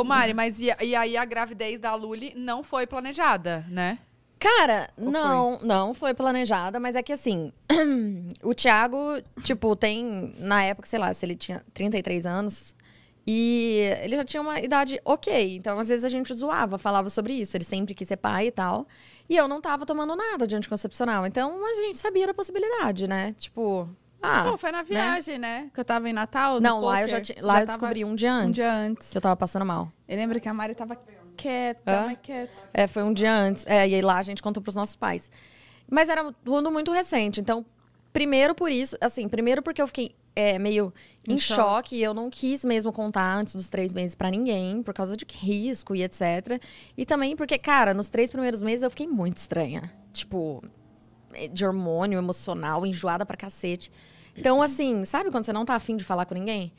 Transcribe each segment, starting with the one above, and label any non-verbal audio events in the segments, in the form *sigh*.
Ô Mari, mas e, e aí a gravidez da Luli não foi planejada, né? Cara, Ou não, foi? não foi planejada, mas é que assim, *clears throat* o Thiago, tipo, tem, na época, sei lá, se ele tinha 33 anos, e ele já tinha uma idade ok. Então, às vezes, a gente zoava, falava sobre isso. Ele sempre quis ser pai e tal. E eu não tava tomando nada de anticoncepcional. Então, a gente sabia da possibilidade, né? Tipo, ah, Bom, foi na né? viagem, né? né? Que eu tava em Natal. Não, poker. lá eu já, lá já eu descobri um dia antes. Um dia antes. Que eu tava passando mal. Eu lembro que a Mari tava quieta, ah? quieta. É, foi um dia antes. É, e aí lá a gente contou pros nossos pais. Mas era tudo muito recente. Então, primeiro por isso, assim, primeiro porque eu fiquei é, meio em, em choque. Eu não quis mesmo contar antes dos três meses para ninguém, por causa de risco e etc. E também porque, cara, nos três primeiros meses eu fiquei muito estranha. Tipo, de hormônio emocional, enjoada pra cacete. Então, assim, sabe quando você não tá afim de falar com ninguém?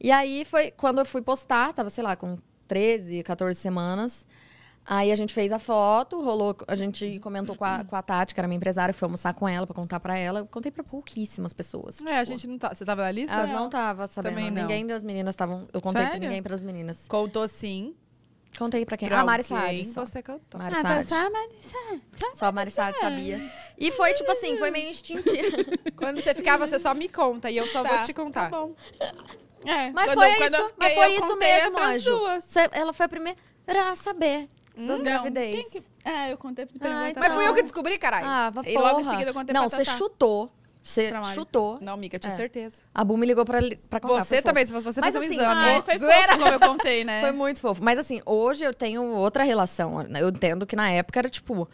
E aí foi quando eu fui postar, tava, sei lá, com 13, 14 semanas. Aí a gente fez a foto, rolou, a gente comentou com a, com a Tati, que era minha empresária, foi almoçar com ela para contar para ela. Eu contei para pouquíssimas pessoas. É, tipo, a gente não tá. Você tava na lista? Eu não tava sabendo. Também não. Ninguém das meninas estavam. Eu contei Sério? pra ninguém pras meninas. Contou sim. Contei pra quem? Pra a Mari Só Você cantou. Mari ah, então Saad. Só a Mari Só a Mari sabia. E foi tipo assim, foi meio instintivo. *laughs* Quando você ficava, você só me conta e eu só tá, vou te tá contar. Tá bom. É, mas, quando, foi quando isso, fiquei, mas foi isso mesmo, anjo. ela foi a primeira a saber hum, das então, gravidez. Que... Ah, eu contei pra Ai, ah, então tá Mas fui eu que descobri, caralho. Ah, porra. E logo em seguida eu contei Não, você tá. chutou. Você chutou. Não, amiga, tinha é. certeza. A Bu me ligou pra, pra contar. Você também, se fosse você Mas, fazer assim, um exame. Ai, foi fofo, como eu contei, né? *laughs* foi muito fofo. Mas assim, hoje eu tenho outra relação. Eu entendo que na época era tipo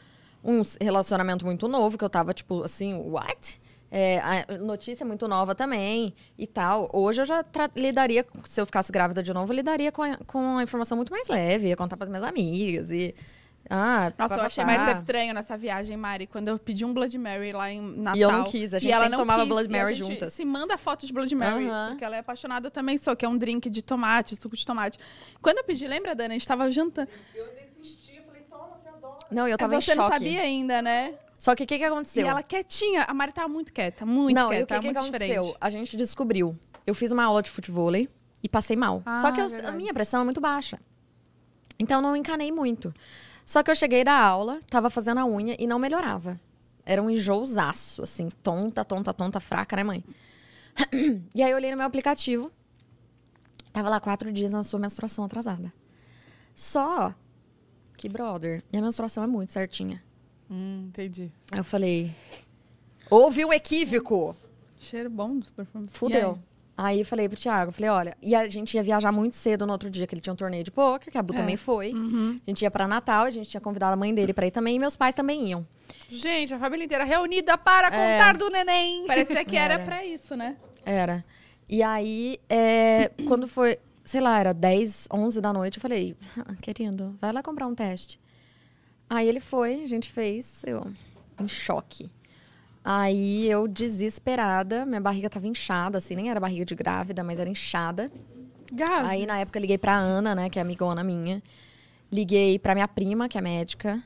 um relacionamento muito novo, que eu tava, tipo, assim, what? É, notícia é muito nova também e tal. Hoje eu já lidaria, se eu ficasse grávida de novo, eu lidaria com a, com a informação muito mais leve, ia contar pras minhas amigas e. Ah, Nossa, eu achei mais estranho nessa viagem, Mari, quando eu pedi um Blood Mary lá em Natal. E eu não quis, a gente ela não tomava quis, Blood Mary juntas. Se manda foto de Blood Mary, porque ela é apaixonada, eu também sou, que é um drink de tomate, suco de tomate. Quando eu pedi, lembra, Dana? a gente tava jantando. Não, eu é, tava Você em choque. Você não sabia ainda, né? Só que o que, que aconteceu? E ela quietinha, a Mari tava tá muito quieta, muito não, quieta. Não, o que, é que, que aconteceu? Diferente. A gente descobriu. Eu fiz uma aula de futebol e passei mal. Ah, Só que eu, é a minha pressão é muito baixa. Então não encanei muito. Só que eu cheguei da aula, tava fazendo a unha e não melhorava. Era um enjousaço, assim, tonta, tonta, tonta, fraca, né, mãe? *clears throat* E aí eu olhei no meu aplicativo. Tava lá quatro dias na sua menstruação atrasada. Só que, brother, minha menstruação é muito certinha. Hum, entendi. Aí eu falei, houve um equívoco. Cheiro bom dos perfumes. Fudeu. Aí? eu falei pro Thiago, falei, olha, e a gente ia viajar muito cedo no outro dia, que ele tinha um torneio de poker, que a Bu é. também foi. Uhum. A gente ia para Natal, a gente tinha convidado a mãe dele para ir também, e meus pais também iam. Gente, a família inteira reunida para é. contar do neném. Parecia que era, era para isso, né? Era. E aí, é, quando foi sei lá, era 10, 11 da noite. Eu falei, ah, querido, vai lá comprar um teste. Aí ele foi, a gente fez, eu em choque. Aí eu desesperada, minha barriga tava inchada, assim, nem era barriga de grávida, mas era inchada. Gases. Aí na época liguei pra Ana, né, que é amigona minha. Liguei pra minha prima, que é médica,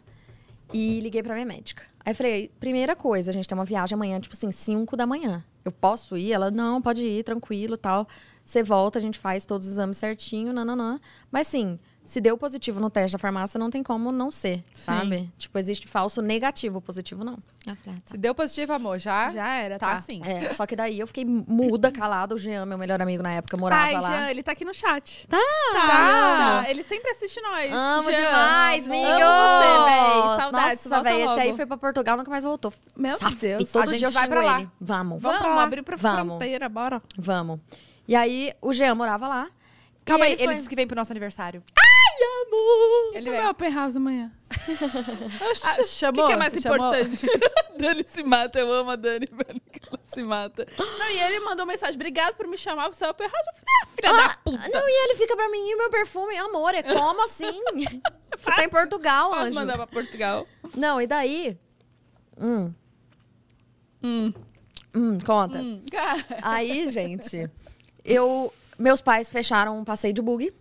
e liguei pra minha médica. Aí falei, primeira coisa, a gente tem uma viagem amanhã, tipo assim, 5 da manhã eu posso ir? Ela, não, pode ir, tranquilo, tal. Você volta, a gente faz todos os exames certinho, nananã. Mas sim, se deu positivo no teste da farmácia, não tem como não ser, sim. sabe? Tipo, existe falso negativo, positivo não. tá. Se deu positivo, amor, já? Já era, tá. tá. sim. É, só que daí eu fiquei muda, calada. O Jean, meu melhor amigo na época, morava Ai, lá. Jean, ele tá aqui no chat. Tá! Tá! tá. Ele sempre assiste nós. Amo Jean, demais, amigo! Nossa, velho, esse aí foi pra Portugal, nunca mais voltou. Meu Saf, Deus. Todo a gente vai pra lá. Ele. Vamos. Vamos, vamos pra abrir pra vamos. fronteira, bora. Vamos. E aí, o Jean morava lá. Calma aí, ele, foi... ele disse que vem pro nosso aniversário. Ai, amor! Ele vai ao é open house amanhã? *laughs* ah, chamou? O que, que, é mais importante? *laughs* Dani se mata, eu amo a Dani, mano, que ela se mata. Não, e ele mandou mensagem, obrigado por me chamar pro é seu open house. Eu falei, ah, filha ah, da puta! Não, e ele fica pra mim, e meu perfume? Amor, é como assim? *laughs* Você tá em Portugal, Posso anjo. mandar pra Portugal. Não, e daí? Hum. Hum. Hum, conta. Hum, Aí, gente, eu... Meus pais fecharam um passeio de bug.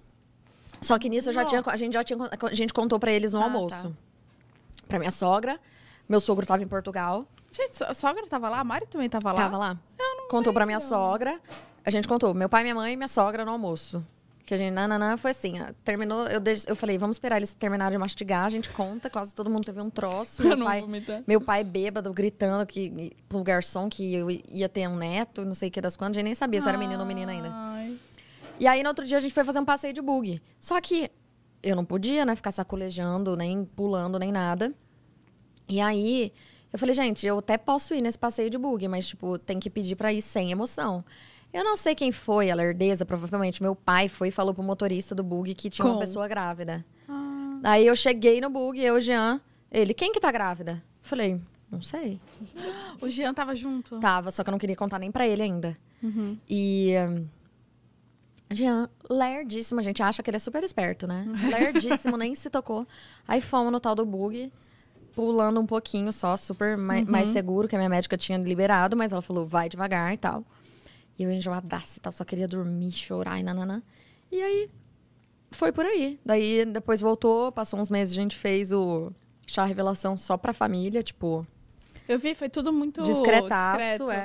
Só que nisso eu já tinha, a gente já tinha... A gente contou pra eles no Ah, tá. almoço. tá. Pra minha sogra. Meu sogro tava em Portugal. Gente, a sogra tava lá? A Mari também tava lá? Tava lá. Eu não Contou pra minha sogra. A gente contou. Meu pai, minha mãe e minha sogra no almoço. Que a gente, nananã, foi assim, ó, terminou, eu, eu falei, vamos esperar eles terminarem de mastigar, a gente conta, quase todo mundo teve um troço. *laughs* Meu, pai, meu pai bêbado, gritando que, pro garçom que eu ia ter um neto, não sei o que das quantas, a gente nem sabia se era menino ou menina ainda. E aí, no outro dia, a gente foi fazer um passeio de bug. Só que eu não podia, né, ficar sacolejando, nem pulando, nem nada. E aí, eu falei, gente, eu até posso ir nesse passeio de bug, mas, tipo, tem que pedir pra ir sem emoção. Eu não sei quem foi, a lerdeza, provavelmente meu pai foi e falou pro motorista do bug que tinha Com? uma pessoa grávida. Ah. Aí eu cheguei no bug, eu, Jean, ele, quem que tá grávida? Falei, não sei. o Jean tava junto? Tava, só que eu não queria contar nem pra ele ainda. Uhum. E. Jean, lerdíssimo, a gente acha que ele é super esperto, né? Uhum. Lerdíssimo, nem se tocou. Aí fomos no tal do bug pulando um pouquinho só, super uhum. mais, seguro, que a minha médica tinha liberado, mas ela falou, vai devagar e tal. E eu enjoadaça e tal, só queria dormir, chorar e nananã. E aí, foi por aí. Daí, depois voltou, passou uns meses, a gente fez o chá revelação só pra família, tipo... Eu vi, foi tudo muito discretaço, discreto. É.